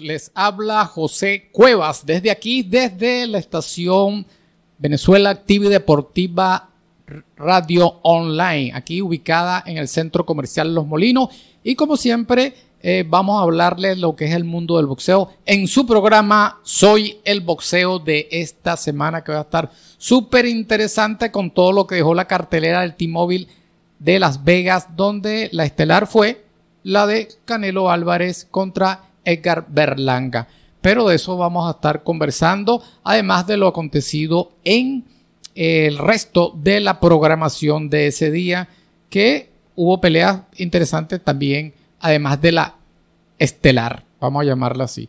les habla José Cuevas desde aquí, desde la estación Venezuela Activa y Deportiva Radio Online, aquí ubicada en el Centro Comercial Los Molinos. Y como siempre, eh, vamos a hablarles lo que es el mundo del boxeo en su programa Soy el Boxeo de esta semana, que va a estar súper interesante con todo lo que dejó la cartelera del T-Mobile de Las Vegas, donde la estelar fue la de Canelo Álvarez contra Edgar Berlanga. Pero de eso vamos a estar conversando, además de lo acontecido en eh, el resto de la programación de ese día, que hubo peleas interesantes también, además de la estelar, vamos a llamarla así.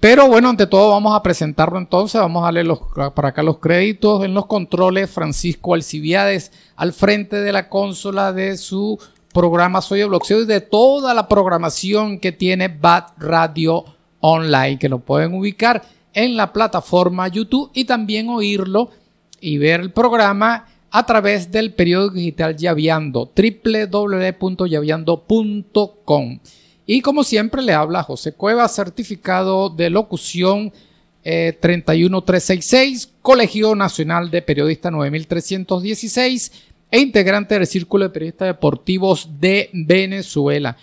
Pero bueno, ante todo vamos a presentarlo entonces, vamos a darle para acá los créditos en los controles, Francisco Alcibiades al frente de la consola de su programa Soy y de toda la programación que tiene Bad Radio Online, que lo pueden ubicar en la plataforma YouTube y también oírlo y ver el programa a través del periódico digital Yaviando, www.yaviando.com. Y como siempre le habla José Cueva, certificado de locución 31366, eh, Colegio Nacional de Periodistas 9316 e integrante del Círculo de Periodistas Deportivos de Venezuela.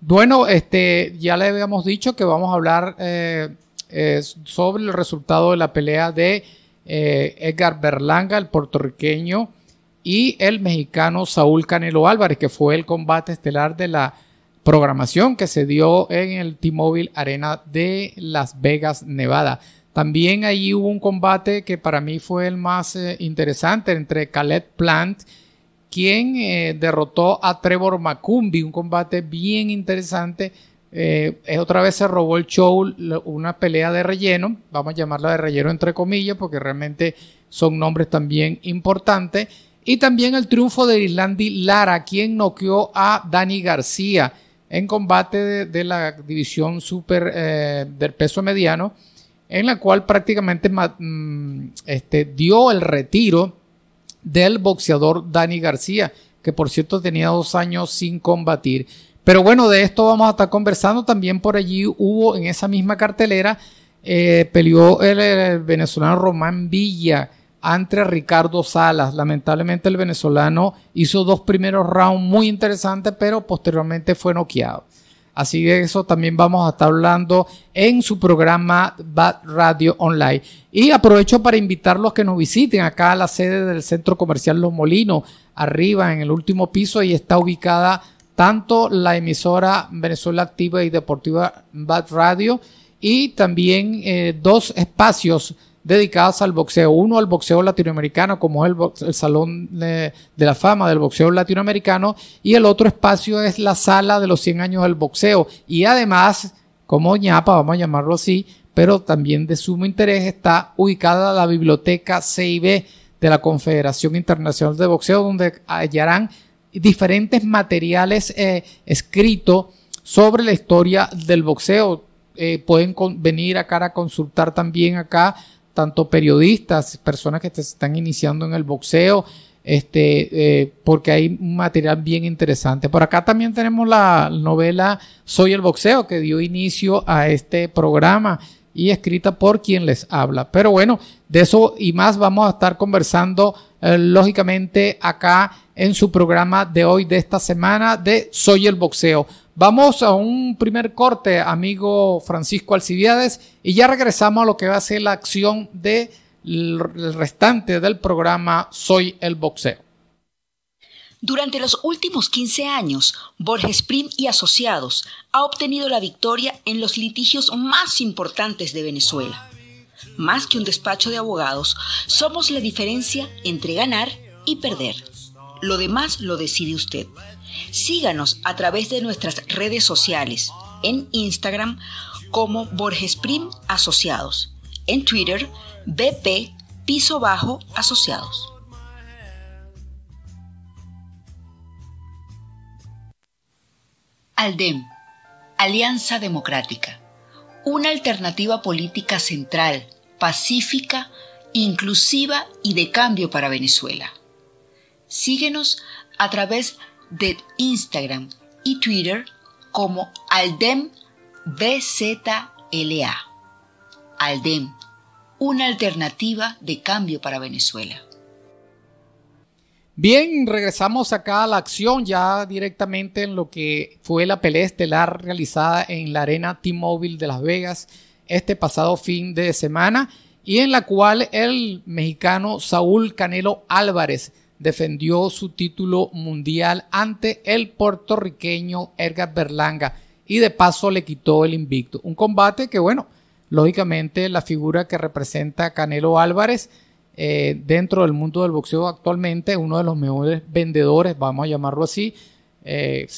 Bueno, este, ya le habíamos dicho que vamos a hablar eh, eh, sobre el resultado de la pelea de eh, Edgar Berlanga, el puertorriqueño, y el mexicano Saúl Canelo Álvarez, que fue el combate estelar de la programación que se dio en el T-Mobile Arena de Las Vegas, Nevada. También ahí hubo un combate que para mí fue el más interesante entre Khaled Plant, quien eh, derrotó a Trevor Macumbi, un combate bien interesante. Eh, eh, otra vez se robó el show, una pelea de relleno, vamos a llamarla de relleno entre comillas, porque realmente son nombres también importantes. Y también el triunfo de Islandi Lara, quien noqueó a Dani García en combate de, la división super del peso mediano, en la cual prácticamente mm, este, dio el retiro del boxeador Dani García, que por cierto tenía dos años sin combatir. Pero bueno, de esto vamos a estar conversando. También por allí hubo en esa misma cartelera, eh, peleó el, venezolano Román Villa ante Ricardo Salas. Lamentablemente el venezolano hizo dos primeros rounds muy interesantes, pero posteriormente fue noqueado. Así de eso también vamos a estar hablando en su programa Bad Radio Online. Y aprovecho para invitarlos que nos visiten acá a la sede del Centro Comercial Los Molinos, arriba en el último piso, y está ubicada tanto la emisora Venezuela Activa y Deportiva Bad Radio y también eh, dos espacios dedicadas al boxeo. Uno al boxeo latinoamericano, como es el, Salón de, la Fama del Boxeo Latinoamericano, y el otro espacio es la Sala de los 100 Años del Boxeo. Y además, como ñapa, vamos a llamarlo así, pero también de sumo interés está ubicada la Biblioteca CIB de la Confederación Internacional de Boxeo, donde hallarán diferentes materiales eh, escritos sobre la historia del boxeo. Eh, pueden venir acá a consultar también acá tanto periodistas, personas que se están iniciando en el boxeo, este, eh, porque hay un material bien interesante. Por acá también tenemos la novela Soy el boxeo, que dio inicio a este programa y escrita por quien les habla. Pero bueno, de eso y más vamos a estar conversando eh, lógicamente acá en su programa de hoy, de esta semana, de Soy el Boxeo. Vamos a un primer corte, amigo Francisco Alcibiades, y ya regresamos a lo que va a ser la acción del restante del programa Soy el Boxeo. Durante los últimos 15 años, Borges Prim y Asociados ha obtenido la victoria en los litigios más importantes de Venezuela. Más que un despacho de abogados, somos la diferencia entre ganar y perder. Lo demás lo decide usted. Síganos a través de nuestras redes sociales, en Instagram como Borges Prim Asociados, en Twitter BP Piso Bajo Asociados. ALDEM, Alianza Democrática, una alternativa política central, pacífica, inclusiva y de cambio para Venezuela. Síguenos a través de de Instagram y Twitter como Aldem BZLA. Aldem, una alternativa de cambio para Venezuela. Bien, regresamos acá a la acción ya directamente en lo que fue la pelea estelar realizada en la arena T-Mobile de Las Vegas este pasado fin de semana y en la cual el mexicano Saúl Canelo Álvarez defendió su título mundial ante el puertorriqueño Edgar Berlanga y de paso le quitó el invicto. Un combate que, bueno, lógicamente la figura que representa Canelo Álvarez eh, dentro del mundo del boxeo actualmente, uno de los mejores vendedores, vamos a llamarlo así, eh,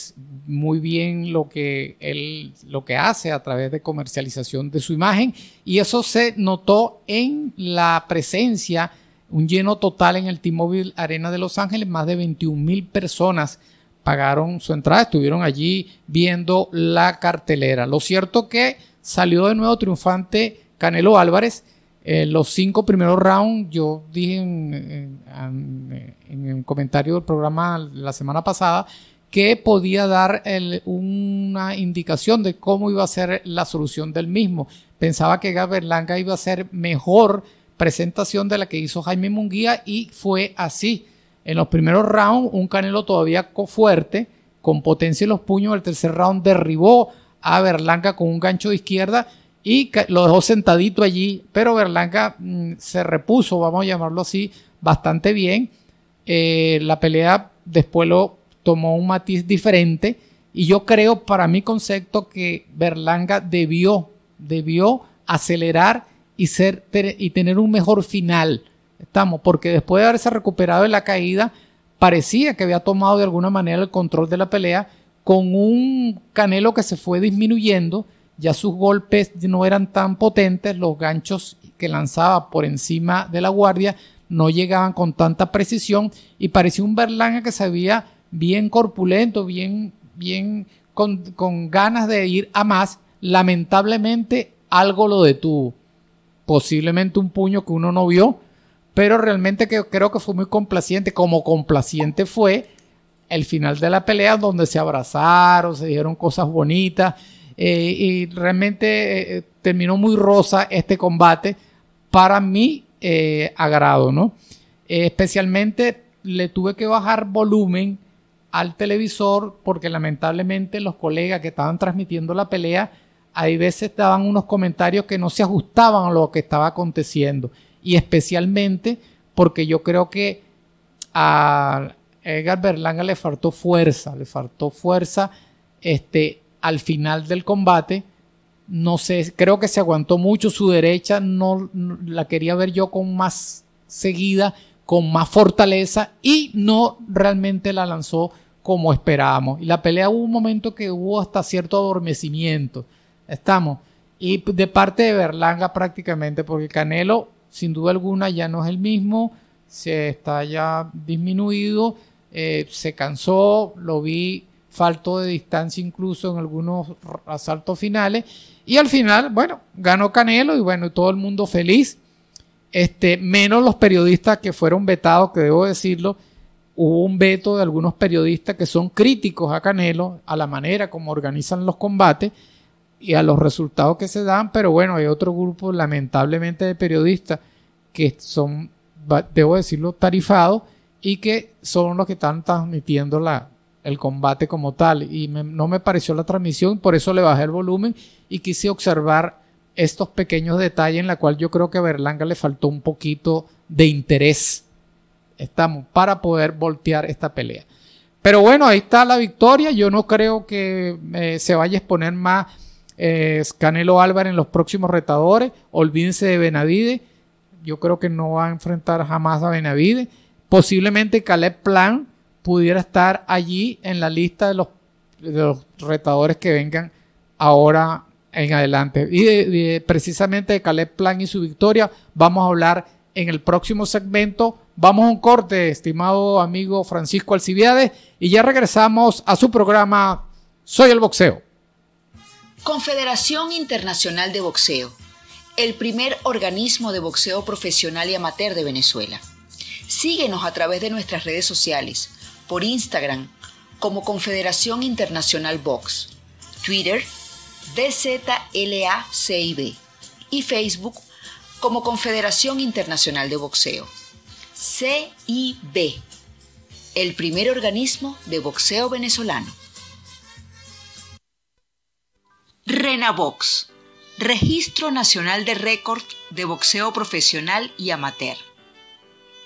muy bien lo que él lo que hace a través de comercialización de su imagen y eso se notó en la presencia un lleno total en el T-Mobile Arena de Los Ángeles, más de 21 mil personas pagaron su entrada, estuvieron allí viendo la cartelera. Lo cierto que salió de nuevo triunfante Canelo Álvarez. En eh, los cinco primeros rounds, yo dije en, un comentario del programa la semana pasada que podía dar una indicación de cómo iba a ser la solución del mismo. Pensaba que Gaberlanga Langa iba a ser mejor presentación de la que hizo Jaime Munguía y fue así. En los primeros rounds, un Canelo todavía fuerte, con potencia en los puños. El tercer round derribó a Berlanga con un gancho de izquierda y lo dejó sentadito allí. Pero Berlanga mm, se repuso, vamos a llamarlo así, bastante bien. Eh, la pelea después lo tomó un matiz diferente. Y yo creo, para mi concepto, que Berlanga debió, debió acelerar y, ser, y tener un mejor final. Estamos, porque después de haberse recuperado de la caída, parecía que había tomado de alguna manera el control de la pelea con un Canelo que se fue disminuyendo, ya sus golpes no eran tan potentes, los ganchos que lanzaba por encima de la guardia no llegaban con tanta precisión y parecía un Berlanga que se veía bien corpulento, bien, bien con, con ganas de ir a más. Lamentablemente algo lo detuvo posiblemente un puño que uno no vio, pero realmente que, creo que fue muy complaciente, como complaciente fue el final de la pelea donde se abrazaron, se dijeron cosas bonitas eh, y realmente eh, terminó muy rosa este combate para mi eh, agrado, ¿no? especialmente le tuve que bajar volumen al televisor porque lamentablemente los colegas que estaban transmitiendo la pelea hay veces daban unos comentarios que no se ajustaban a lo que estaba aconteciendo. Y especialmente porque yo creo que a Edgar Berlanga le faltó fuerza, le faltó fuerza este, al final del combate. No sé, creo que se aguantó mucho su derecha, no, la quería ver yo con más seguida, con más fortaleza y no realmente la lanzó como esperábamos. Y la pelea hubo un momento que hubo hasta cierto adormecimiento. Estamos. Y de parte de Berlanga prácticamente, porque Canelo, sin duda alguna, ya no es el mismo, se está ya disminuido, eh, se cansó, lo vi falto de distancia incluso en algunos asaltos finales. Y al final, bueno, ganó Canelo y bueno, todo el mundo feliz. Este, menos los periodistas que fueron vetados, que debo decirlo, hubo un veto de algunos periodistas que son críticos a Canelo, a la manera como organizan los combates, y a los resultados que se dan, pero bueno, hay otro grupo lamentablemente de periodistas que son, debo decirlo, tarifados y que son los que están transmitiendo la, el combate como tal. Y no me pareció la transmisión, por eso le bajé el volumen y quise observar estos pequeños detalles en la cual yo creo que a Berlanga le faltó un poquito de interés. Estamos para poder voltear esta pelea. Pero bueno, ahí está la victoria. Yo no creo que eh, se vaya a exponer más es Canelo Álvarez en los próximos retadores. Olvídense de benavide Yo creo que no va a enfrentar jamás a Benavide. Posiblemente Caleb Plan pudiera estar allí en la lista de los, retadores que vengan ahora en adelante. Y precisamente de Caleb Plan y su victoria vamos a hablar en el próximo segmento. Vamos a un corte, estimado amigo Francisco Alcibiades, y ya regresamos a su programa Soy el Boxeo. Confederación Internacional de Boxeo, el primer organismo de boxeo profesional y amateur de Venezuela. Síguenos a través de nuestras redes sociales, por Instagram como Confederación Internacional Box, Twitter DZLACIB y Facebook como Confederación Internacional de Boxeo. CIB, el primer organismo de boxeo venezolano. Renavox, Registro Nacional de Récord de Boxeo Profesional y Amateur.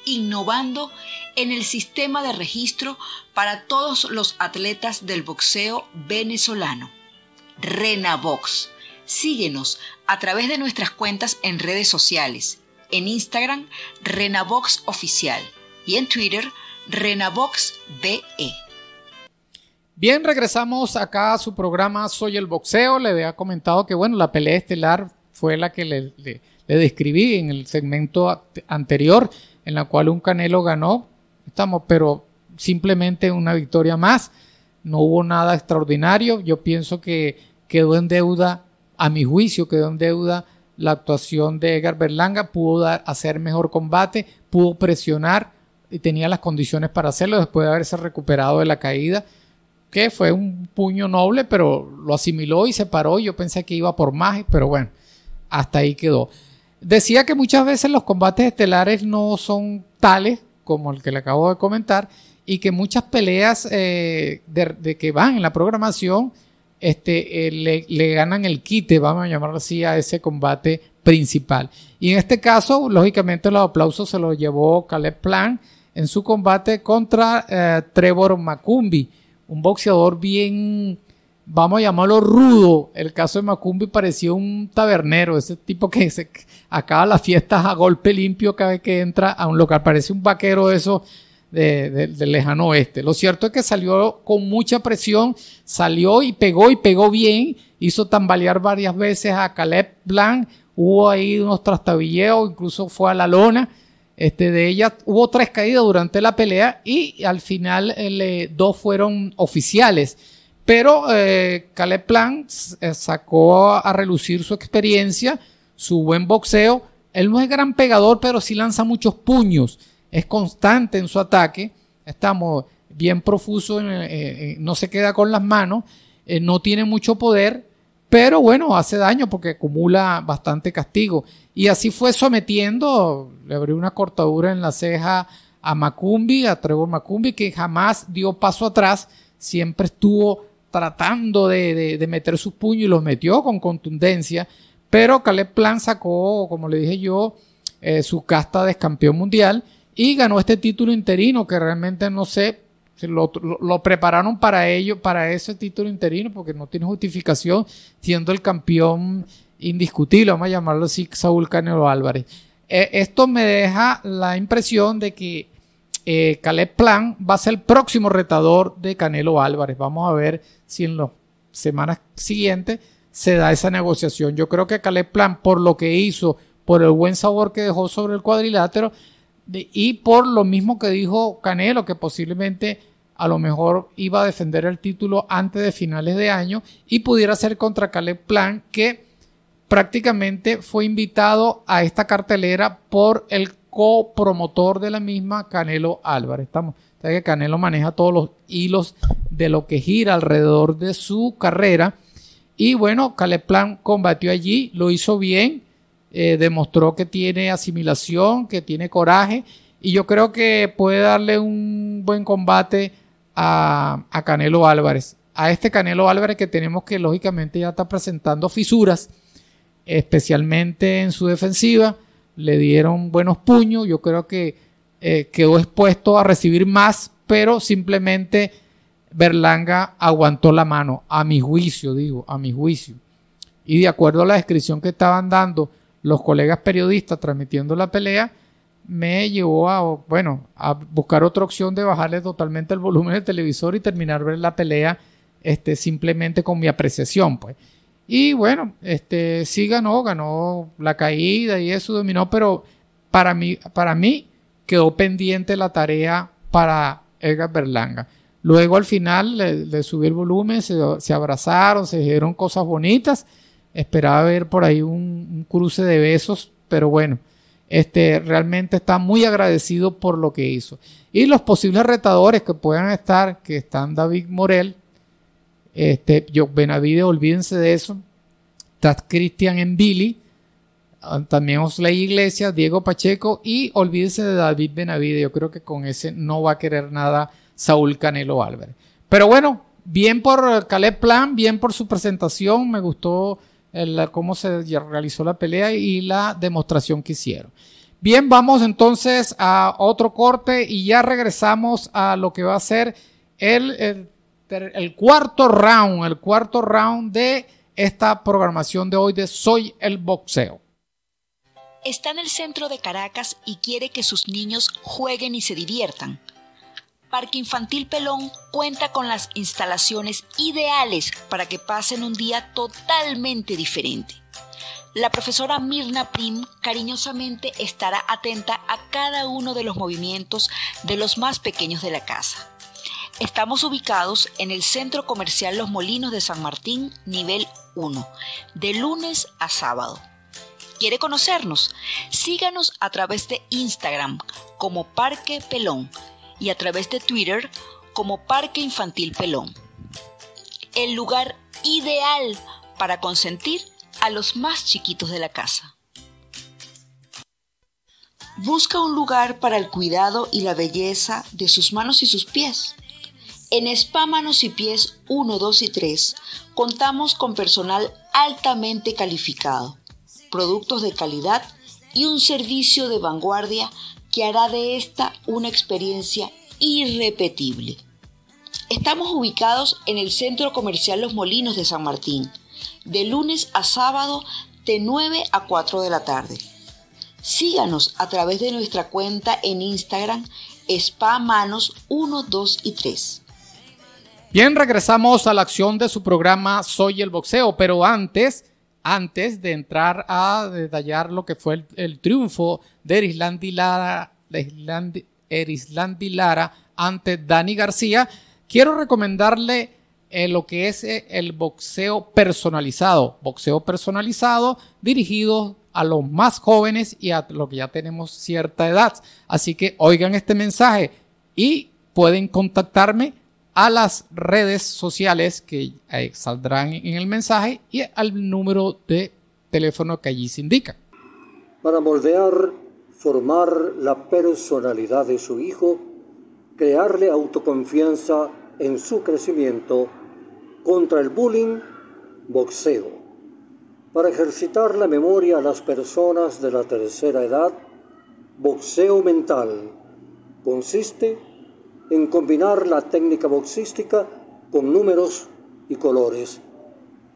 Innovando en el sistema de registro para todos los atletas del boxeo venezolano. Renavox. Síguenos a través de nuestras cuentas en redes sociales. En Instagram, Renavox Oficial y en Twitter, RENAVOXBE. Bien, regresamos acá a su programa Soy el Boxeo. Le había comentado que, bueno, la pelea estelar fue la que le, describí en el segmento anterior, en la cual un Canelo ganó, estamos, pero simplemente una victoria más. No hubo nada extraordinario. Yo pienso que quedó en deuda, a mi juicio, quedó en deuda la actuación de Edgar Berlanga. Pudo hacer mejor combate, pudo presionar y tenía las condiciones para hacerlo después de haberse recuperado de la caída que fue un puño noble, pero lo asimiló y se paró. Yo pensé que iba por más, pero bueno, hasta ahí quedó. Decía que muchas veces los combates estelares no son tales como el que le acabo de comentar y que muchas peleas eh, de, que van en la programación este, eh, le, ganan el quite, vamos a llamarlo así, a ese combate principal. Y en este caso, lógicamente, los aplausos se los llevó Caleb Plan en su combate contra eh, Trevor Macumbi un boxeador bien, vamos a llamarlo rudo. El caso de Macumbi parecía un tabernero, ese tipo que se acaba las fiestas a golpe limpio cada vez que entra a un local. Parece un vaquero eso de, del lejano oeste. Lo cierto es que salió con mucha presión, salió y pegó y pegó bien, hizo tambalear varias veces a Caleb Blanc, hubo ahí unos trastabilleos, incluso fue a la lona este, de ella hubo tres caídas durante la pelea y al final eh, dos fueron oficiales. Pero eh, Caleb Plant eh, sacó a relucir su experiencia, su buen boxeo. Él no es gran pegador, pero sí lanza muchos puños. Es constante en su ataque. Estamos bien profuso, eh, no se queda con las manos, no tiene mucho poder, pero bueno, hace daño porque acumula bastante castigo. Y así fue sometiendo, le abrió una cortadura en la ceja a Macumbi, a Trevor Macumbi, que jamás dio paso atrás, siempre estuvo tratando de, meter sus puños y los metió con contundencia, pero Caleb Plan sacó, como le dije yo, eh, su casta de campeón mundial y ganó este título interino que realmente no sé lo, prepararon para ello, para ese título interino, porque no tiene justificación siendo el campeón indiscutible, vamos a llamarlo así, Saúl Canelo Álvarez. E, esto me deja la impresión de que eh, Caleb Plan va a ser el próximo retador de Canelo Álvarez. Vamos a ver si en las semanas siguientes se da esa negociación. Yo creo que Caleb Plan, por lo que hizo, por el buen sabor que dejó sobre el cuadrilátero, y por lo mismo que dijo Canelo, que posiblemente a lo mejor iba a defender el título antes de finales de año y pudiera ser contra Caleb que prácticamente fue invitado a esta cartelera por el copromotor de la misma, Canelo Álvarez. Estamos, que Canelo maneja todos los hilos de lo que gira alrededor de su carrera. Y bueno, Caleb combatió allí, lo hizo bien, eh, demostró que tiene asimilación, que tiene coraje y yo creo que puede darle un buen combate a, Canelo Álvarez. A este Canelo Álvarez que tenemos que lógicamente ya está presentando fisuras, especialmente en su defensiva. Le dieron buenos puños, yo creo que eh, quedó expuesto a recibir más, pero simplemente Berlanga aguantó la mano, a mi juicio, digo, a mi juicio. Y de acuerdo a la descripción que estaban dando, los colegas periodistas transmitiendo la pelea, me llevó a, bueno, a buscar otra opción de bajarle totalmente el volumen del televisor y terminar ver la pelea este, simplemente con mi apreciación, pues. Y bueno, este, sí ganó, ganó la caída y eso dominó, pero para mí, para mí quedó pendiente la tarea para Edgar Berlanga. Luego al final le, le subí el volumen, se, se abrazaron, se dijeron cosas bonitas Esperaba ver por ahí un, cruce de besos, pero bueno, este, realmente está muy agradecido por lo que hizo. Y los posibles retadores que puedan estar, que están David Morel, este, Jock Benavide, olvídense de eso. Está Christian Embili ah, también Osley Iglesias, Diego Pacheco y olvídense de David Benavide. Yo creo que con ese no va a querer nada Saúl Canelo Álvarez. Pero bueno, bien por Caleb Plan, bien por su presentación. Me gustó cómo se realizó la pelea y la demostración que hicieron. Bien, vamos entonces a otro corte y ya regresamos a lo que va a ser el, el cuarto round, el cuarto round de esta programación de hoy de Soy el Boxeo está en el centro de Caracas y quiere que sus niños jueguen y se diviertan. Parque Infantil Pelón cuenta con las instalaciones ideales para que pasen un día totalmente diferente. La profesora Mirna Prim cariñosamente estará atenta a cada uno de los movimientos de los más pequeños de la casa. Estamos ubicados en el Centro Comercial Los Molinos de San Martín, nivel 1, de lunes a sábado. ¿Quiere conocernos? Síganos a través de Instagram como Parque Pelón y a través de Twitter como Parque Infantil Pelón. El lugar ideal para consentir a los más chiquitos de la casa. Busca un lugar para el cuidado y la belleza de sus manos y sus pies. En Spa Manos y Pies 1, 2 y 3 contamos con personal altamente calificado, productos de calidad y un servicio de vanguardia que hará de esta una experiencia irrepetible. Estamos ubicados en el Centro Comercial Los Molinos de San Martín, de lunes a sábado de 9 a 4 de la tarde. Síganos a través de nuestra cuenta en Instagram Spa Manos 1, 2 y 3. Bien, regresamos a la acción de su programa Soy el Boxeo, pero antes antes de entrar a detallar lo que fue el, triunfo de Erislandi Lara, de Islandi, Lara ante Dani García, quiero recomendarle eh, lo que es eh, el boxeo personalizado. Boxeo personalizado dirigido a los más jóvenes y a los que ya tenemos cierta edad. Así que oigan este mensaje y pueden contactarme a las redes sociales que eh, saldrán en el mensaje y al número de teléfono que allí se indica. Para moldear, formar la personalidad de su hijo, crearle autoconfianza en su crecimiento, contra el bullying, boxeo. Para ejercitar la memoria a las personas de la tercera edad, boxeo mental consiste en en combinar la técnica boxística con números y colores.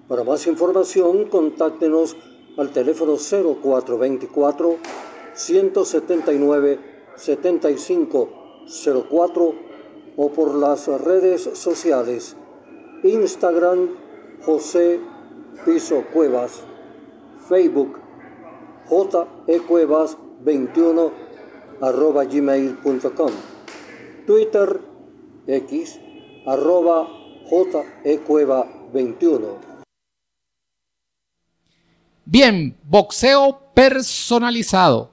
Para más información, contáctenos al teléfono 0424 179 7504 o por las redes sociales Instagram José Piso Cuevas, Facebook J. E. Cuevas 21 gmail.com. Twitter X arroba e, Cueva, 21 Bien, boxeo personalizado.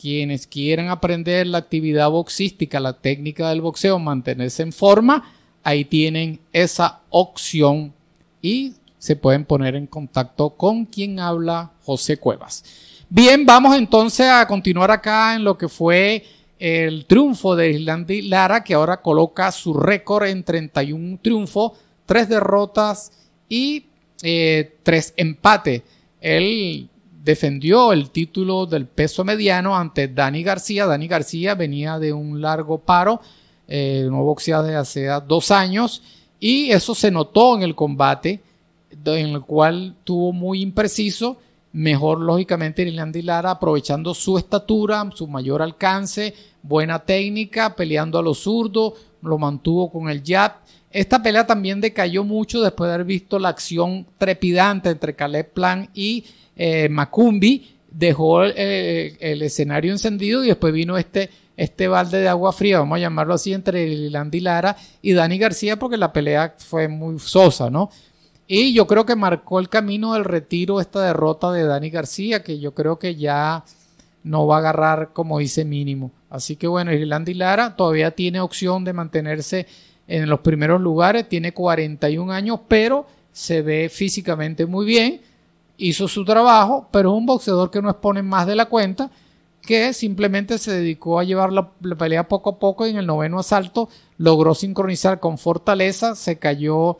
Quienes quieran aprender la actividad boxística, la técnica del boxeo, mantenerse en forma, ahí tienen esa opción y se pueden poner en contacto con quien habla José Cuevas. Bien, vamos entonces a continuar acá en lo que fue el triunfo de Islandi Lara, que ahora coloca su récord en 31 triunfos, 3 derrotas y eh, tres 3 empates. Él defendió el título del peso mediano ante Dani García. Dani García venía de un largo paro, eh, no boxeaba de hace dos años, y eso se notó en el combate, en el cual tuvo muy impreciso mejor lógicamente Iriland y Lara aprovechando su estatura, su mayor alcance, buena técnica, peleando a los zurdos, lo mantuvo con el jab. Esta pelea también decayó mucho después de haber visto la acción trepidante entre Caleb Plan y eh, Macumbi. Dejó eh, el escenario encendido y después vino este, este balde de agua fría, vamos a llamarlo así, entre Iriland y Lara y Dani García, porque la pelea fue muy sosa, ¿no? Y yo creo que marcó el camino del retiro esta derrota de Dani García, que yo creo que ya no va a agarrar, como dice, mínimo. Así que bueno, Irlanda y Lara todavía tiene opción de mantenerse en los primeros lugares, tiene 41 años, pero se ve físicamente muy bien, hizo su trabajo, pero es un boxeador que no expone más de la cuenta, que simplemente se dedicó a llevar la, la pelea poco a poco y en el noveno asalto logró sincronizar con fortaleza, se cayó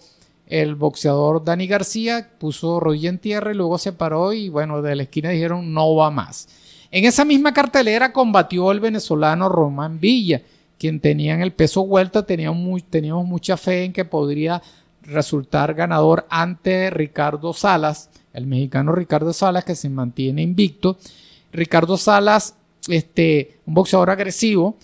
el boxeador Dani García puso rodilla en tierra y luego se paró y bueno, de la esquina dijeron no va más. En esa misma cartelera combatió el venezolano Román Villa, quien tenía en el peso vuelta, teníamos, teníamos mucha fe en que podría resultar ganador ante Ricardo Salas, el mexicano Ricardo Salas que se mantiene invicto. Ricardo Salas, este, un boxeador agresivo,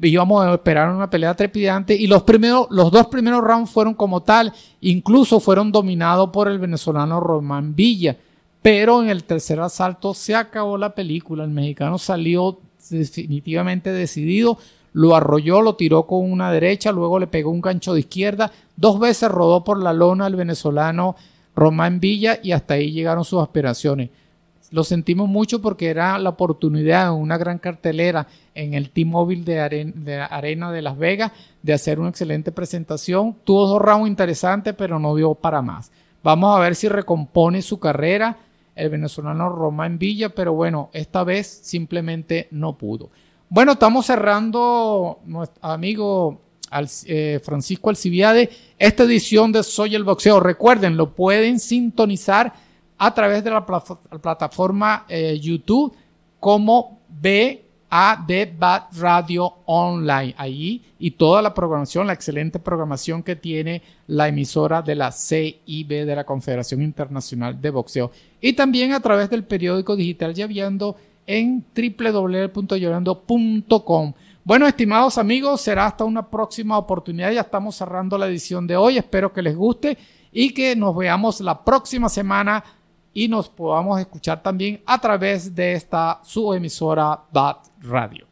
íbamos a esperar una pelea trepidante y los, primeros, los dos primeros rounds fueron como tal, incluso fueron dominados por el venezolano Román Villa, pero en el tercer asalto se acabó la película, el mexicano salió definitivamente decidido, lo arrolló, lo tiró con una derecha, luego le pegó un gancho de izquierda, dos veces rodó por la lona el venezolano Román Villa y hasta ahí llegaron sus aspiraciones. Lo sentimos mucho porque era la oportunidad, de una gran cartelera en el T-Mobile de, Arena de Las Vegas de hacer una excelente presentación. Tuvo dos rounds interesantes, pero no dio para más. Vamos a ver si recompone su carrera el venezolano Román Villa, pero bueno, esta vez simplemente no pudo. Bueno, estamos cerrando, amigo eh, Francisco Alcibiade, esta edición de Soy el Boxeo. Recuerden, lo pueden sintonizar a través de la, plataforma eh, YouTube como BAD Radio Online. Ahí y toda la programación, la excelente programación que tiene la emisora de la CIB de la Confederación Internacional de Boxeo. Y también a través del periódico digital Llaviando en www.llorando.com. Bueno, estimados amigos, será hasta una próxima oportunidad. Ya estamos cerrando la edición de hoy. Espero que les guste y que nos veamos la próxima semana y nos podamos escuchar también a través de esta subemisora BAT Radio.